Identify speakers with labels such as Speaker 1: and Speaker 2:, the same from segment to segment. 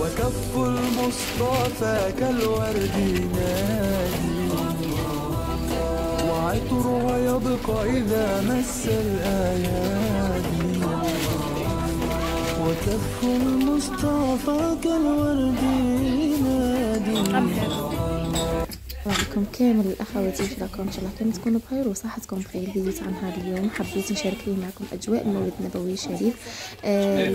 Speaker 1: وكف المصطفى كالورد نادي وعطرها يبقى إذا مس الأيادي وكف المصطفى كالورد نادي عليكم كامل الاخوات يجراكم ان شاء الله كامل تكونوا بخير وصحتكم بخير الفيديو عن هذا اليوم حبيت نشارك لي معكم اجواء المولد النبوي الشريف آه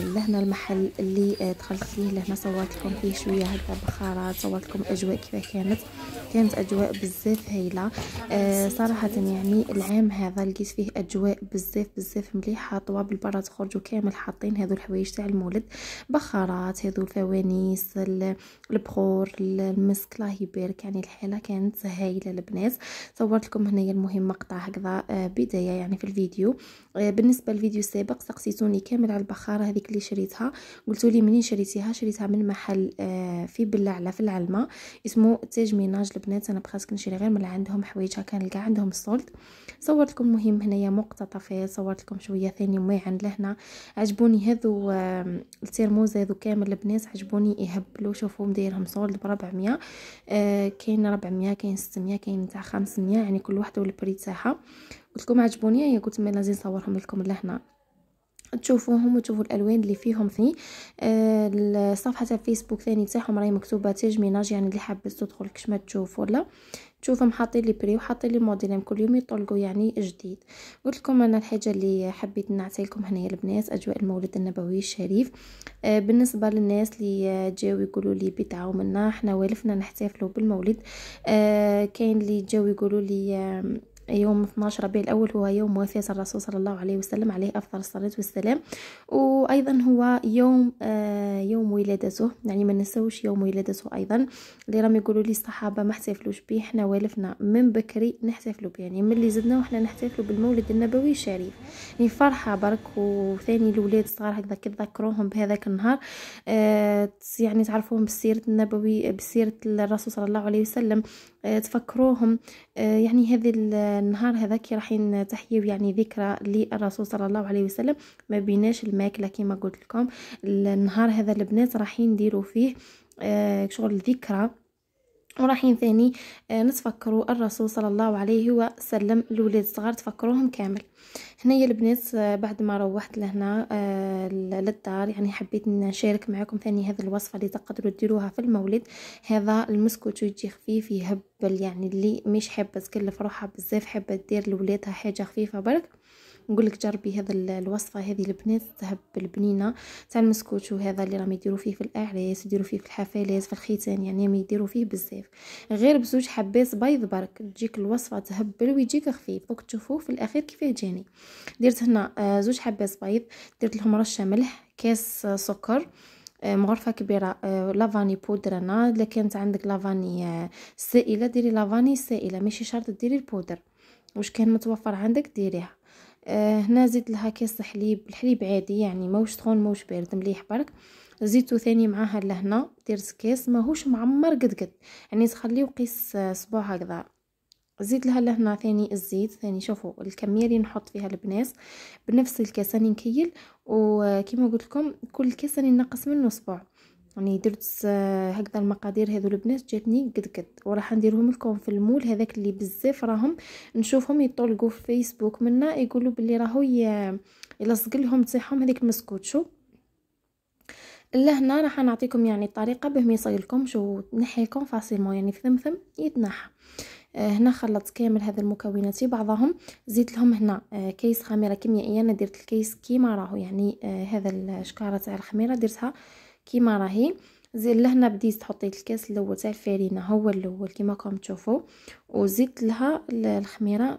Speaker 1: لهنا المحل اللي آه، دخلت ليه لهنا صورت لكم فيه شويه هكا بخارات صورت لكم اجواء كيف كانت كانت اجواء بزاف هايله آه صراحه يعني العام هذا لقيت فيه اجواء بزاف بزاف مليحه طواب البراد تخرجوا كامل حاطين هذو الحوايج تاع المولد بخارات هذو الفوانيس البخور المسك الله يبارك يعني الحاله كانت هايله البنات صورت لكم هنايا المهم مقطع هكذا آه بدايه يعني في الفيديو آه بالنسبه للفيديو السابق سقسيتوني كامل على البخاره هذيك اللي شريتها قلتولي منين شريتيها شريتها من محل آه، في بلعله في العلمه اسمه تاج ميناج بنات انا بخاص كنشري غير من اللي عندهم حوايجها كنلقى عندهم الصولد صورت لكم مهم هنايا مقتطفات صورت لكم شويه ثاني مي عند لهنا عجبوني هذو الترموز هذو كامل البنات عجبوني يهبلوا شوفوا مديرهم سولد ب 400 آه، كاين 400 كاين 600 كاين تاع 500 يعني كل وحده والبري تاعها قلت لكم عجبوني يا قلت مي لازم نصورهم لكم لهنا تشوفوهم وتشوفوا الالوان اللي فيهم في آه، الصفحه صفحه الفيسبوك ثاني تاعهم راهي مكتوبه تاج ميناج يعني اللي حابس تدخل كش ما تشوف ولا تشوفهم حاطين لي بري وحاطين لي موديل يعني كل يوم يطلقوا يعني جديد قلت لكم انا الحاجه اللي حبيت نعطي لكم هنايا البنات اجواء المولد النبوي الشريف آه، بالنسبه للناس اللي جاوا يقولوا لي بدعوا منا احنا والفنا نحتفلوا بالمولد آه، كاين اللي جاوا يقولوا لي يوم 12 ربيع الأول هو يوم وفاة الرسول صلى الله عليه وسلم عليه أفضل الصلاة والسلام وأيضا هو يوم آه يوم ولادته يعني ما ننساوش يوم ولادته أيضا اللي راهم يقولوا لي الصحابة ما احتفلوش به حنا والفنا من بكري نحتفلوا به يعني ملي زدنا وحنا نحتفلوا بالمولد النبوي الشريف يعني فرحة برك وثاني الاولاد الصغار هكذا كيتذكروهم بهذاك النهار آه يعني تعرفوهم بالسيرة النبوي بسيرة الرسول صلى الله عليه وسلم آه تفكروهم آه يعني هذه النهار هذاك راحين تحييو يعني ذكرى للرسول صلى الله عليه وسلم ما بيناش الماكله كما قلت لكم النهار هذا البنات راحين نديروا فيه آه، شغل ذكرى ورايحين ثاني آه، نتفكروا الرسول صلى الله عليه وسلم الولاد الصغار تفكروهم كامل هنايا البنات آه، بعد ما روحت لهنا آه، للدار يعني حبيت نشارك معكم ثاني هذه الوصفه اللي تقدروا ديروها في المولد هذا المسكوت يجي خفيف يهبل يعني اللي مش حابه تكلف روحها بزاف حابه دير لولادها حاجه خفيفه برك نقول لك جربي هذا الوصفه هذه البنات تهب البنينه تاع المسكوت وهذا اللي راهم يديروا فيه في الاعراس يديروا فيه في الحفلات في الختان يعني ما يديروا فيه بزاف غير بزوج حبات بيض برك تجيك الوصفه تهبل ويجيك خفيف دوك تشوفوه في الاخير كيفاه جاني درت هنا آه، زوج حبات بيض درت لهم رشه ملح كاس آه، سكر آه، مغرفة كبيرة لافاني بودر انا الا كانت عندك لافاني سائلة ديري لافاني سائلة ماشي شرط ديري البودر واش كان متوفر عندك ديريها آه، هنا زدت لها كاس حليب الحليب عادي يعني موش سخون موش بارد مليح برك زيتو ثاني معاها لهنا درت كاس ماهوش معمر قد قد يعني تخليه قيس آه، صبوع هكذا زيت لها لهنا ثاني الزيت ثاني شوفوا الكميه اللي نحط فيها البناس بنفس الكاس راني نكيل وكيما آه، قلت لكم كل كاس راني نقص منه صبوع يعني درت هكذا المقادير هذو البنات جاتني قد قد وراح نديرهم لكم في المول هذاك اللي بزاف راهم نشوفهم يطلقوا في فيسبوك منا يقولوا باللي راهو يلصق لهم تاعهم هذيك المسكوتشو لهنا راح نعطيكم يعني الطريقه باه ما يصيلكم شو لكم فاسيلمون يعني في ثمثم يتنحى آه، هنا خلطت كامل هذه المكونات بعضهم زيت لهم هنا آه، كيس خميره كيميائيه انا درت الكيس كيما راهو يعني آه، هذا الشكاره تاع الخميره درتها كيما راهي زيد لهنا بديت تحطي الكاس الاول تاع الفارينه هو الاول كيما راكم تشوفوا وزدت لها الخميره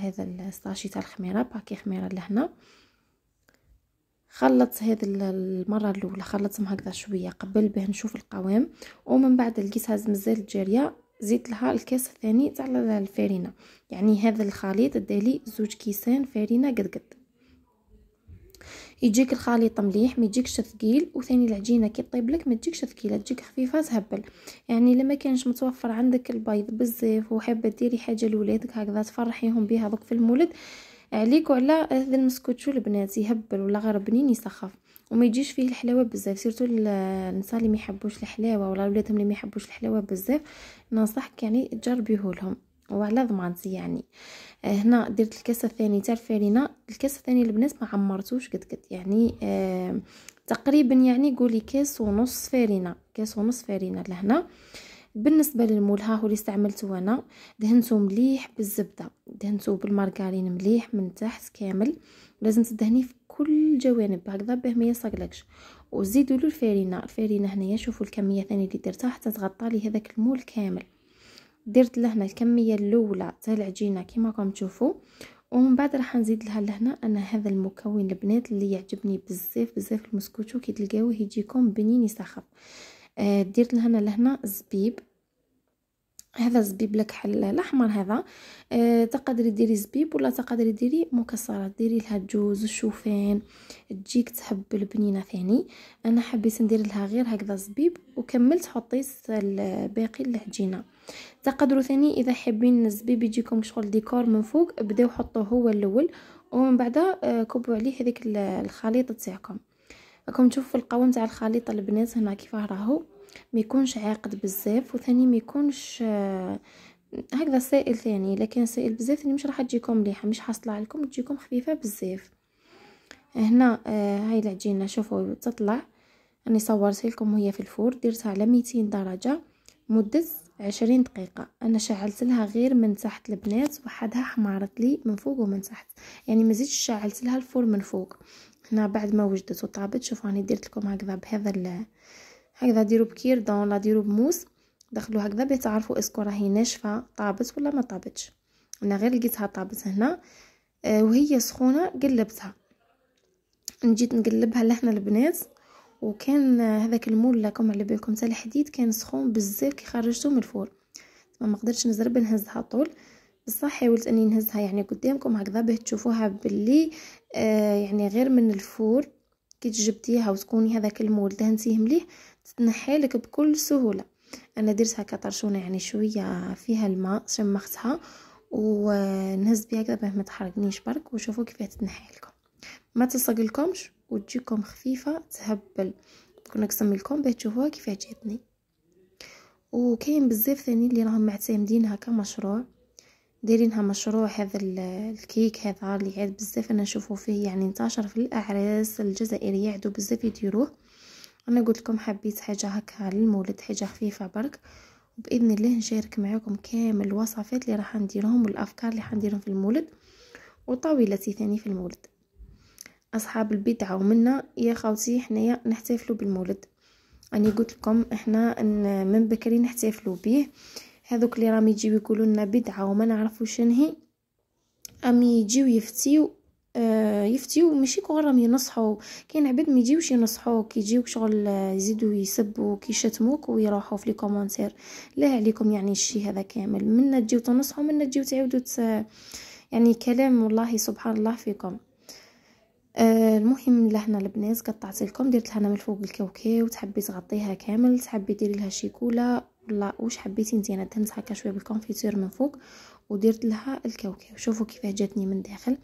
Speaker 1: هذا الساشي تاع الخميره باكي خميره لهنا خلطت هذه المره الاولى خلطتهم هكذا شويه قبل باه نشوف القوام ومن بعد لقيتها مازال جاريه زيت لها الكاس الثاني تاع الفارينه يعني هذا الخليط دالي زوج كيسان فارينه قد قد يجيك الخليط مليح ما يجيكش ثقيل وثاني العجينه كي طيب لك ما تجيكش ثقيله تجيك خفيفه تهبل يعني لما كانش متوفر عندك البيض بزاف وحابه ديري حاجه لولادك هكذا تفرحيهم بها دوك في المولد عليك وعلى هذا المسكوتشو البنات يهبل ولا غير بنين يسخف وما يجيش فيه الحلاوه بزاف سيرتو النساء اللي ما يحبوش الحلاوه ولا ولادهم اللي ما يحبوش الحلاوه بزاف ننصحك يعني تجربيه لهم وعلى ضمانتي يعني آه، هنا درت الكاس الثاني تاع الفارينة الكاس الثاني البنات ما عمرتوش قد قد يعني آه تقريبا يعني قولي كاس ونص فارينة كاس ونص فارينة لهنا بالنسبه للمول ها هو اللي استعملته انا دهنته مليح بالزبده دهنته بالمارغرين مليح من تحت كامل لازم تدهنيه في كل الجوانب هكذا باه ما يصقلكش وزيدوا له الفارينه الفارينه هنايا شوفوا الكميه ثاني اللي درتها حتى تغطى لي هذاك المول كامل درت لهنا الكميه الاولى تاع العجينه كما راكم تشوفوا ومن بعد راح نزيد لها لهنا انا هذا المكون البنات اللي يعجبني بزاف بزاف المسكوتو كي تلقاوه يجيكم بنين يسخف آه، درت لهنا لهنا زبيب هذا زبيب لك حل الاحمر هذا أه تقدري ديري زبيب ولا تقدري ديري مكسرات ديري لها الجوز الشوفان تجيك تحب البنينه ثاني انا حبيت ندير لها غير هكذا زبيب وكملت حطيت باقي العجينه تقدروا ثاني اذا حابين الزبيب يجيكم شغل ديكور من فوق بداو حطوه هو الاول ومن بعد آه، كبوا عليه هذيك الخليط تاعكم راكم تشوفوا القوام تاع الخليط البنات هنا كيفاه راهو ما يكونش عاقد بزاف وثاني ما يكونش آه، هكذا سائل ثاني لكن سائل بزاف ثاني مش راح تجيكم مليحه مش حاصلة عليكم تجيكم خفيفه بزاف هنا آه، هاي العجينه شوفوا تطلع راني صورت لكم وهي في الفور درتها على 200 درجه مده عشرين دقيقة أنا شعلت لها غير من تحت البنات وحدها حمارت لي من فوق ومن تحت يعني ما زيدش شعلت لها الفور من فوق هنا بعد ما وجدت وطابت شوفوا راني درت لكم هكذا بهذا هكذا ديرو بكيردون لا ديرو بموس دخلوا هكذا باش تعرفوا اسكو راهي ناشفه طابت ولا ما طابتش انا غير لقيتها طابت هنا آه، وهي سخونه قلبتها نجيت نقلبها لهنا البنات وكان آه، هذاك المول لكم على بالكم تاع الحديد كان سخون بزاف كي خرجته من الفرن ما قدرتش نزرب نهزها طول بصح حاولت اني نهزها يعني قدامكم هكذا باه تشوفوها باللي آه يعني غير من الفور كي تجبديها وتكوني هذاك المول دهنتيه مليح تتنحي لك بكل سهوله انا درت هكا طرشونه يعني شويه فيها الماء شمختها ونهز بها كذا باه ما تحرقنيش برك وشوفوا كيفاه تتنحي لكم ما تلصق لكمش وتجيكم خفيفه تهبل كنا نقسم لكم باه تشوفوها كيفاه جاتني وكاين بزاف ثاني اللي راهم معتمدين هكا مشروع دايرينها مشروع هذا الكيك هذا اللي عاد بزاف انا نشوفو فيه يعني انتشر في الاعراس الجزائريه عادوا بزاف يديروه انا قلت لكم حبيت حاجه هكا للمولد حاجه خفيفه برك وباذن الله نشارك معكم كامل الوصفات اللي راح نديرهم والافكار اللي حنديرهم في المولد وطاولتي ثاني في المولد اصحاب البدعه ومنا يا خاوتي حنايا نحتفلوا بالمولد اني قلت لكم احنا من بكري نحتفلوا به هذوك اللي راهم يجيو يقولوا لنا بدعه وما نعرفوش شنهي امي يجيو يفتيو آه، يفتيو ماشي كو راهم ينصحو كاين عباد ما يجيوش ينصحوك يجيوك شغل آه، يزيدو يسبوك يشتموك ويروحو في لي كومونتير لا عليكم يعني الشيء هذا كامل منا تجيو تنصحو منا تجيو تعاودو ت... يعني كلام والله سبحان الله فيكم آه، المهم لهنا البنات قطعت لكم درت لها من فوق الكوكي وتحبي تغطيها كامل تحبي ديري لها شيكولا واش حبيتي مزيانه دهنت هكا شويه بالكونفيتير من فوق ودرت لها الكاوكاو شوفوا كيفاه جاتني من داخل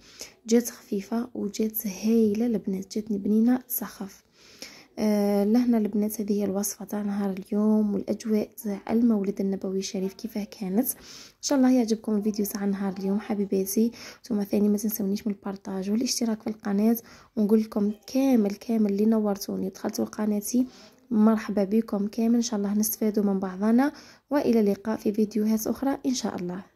Speaker 1: جات خفيفه وجات هايله البنات جاتني بنينه سخف آه لهنا البنات هذه هي الوصفه تاع نهار اليوم والاجواء تاع المولد النبوي الشريف كيفاه كانت ان شاء الله يعجبكم الفيديو تاع نهار اليوم حبيباتي ثم ثاني ما تنسونيش من البارطاج والاشتراك في القناه ونقول لكم كامل كامل اللي نورتوني دخلتوا لقناتي مرحبا بكم كامل ان شاء الله نستفادوا من بعضنا والى اللقاء في فيديوهات اخرى ان شاء الله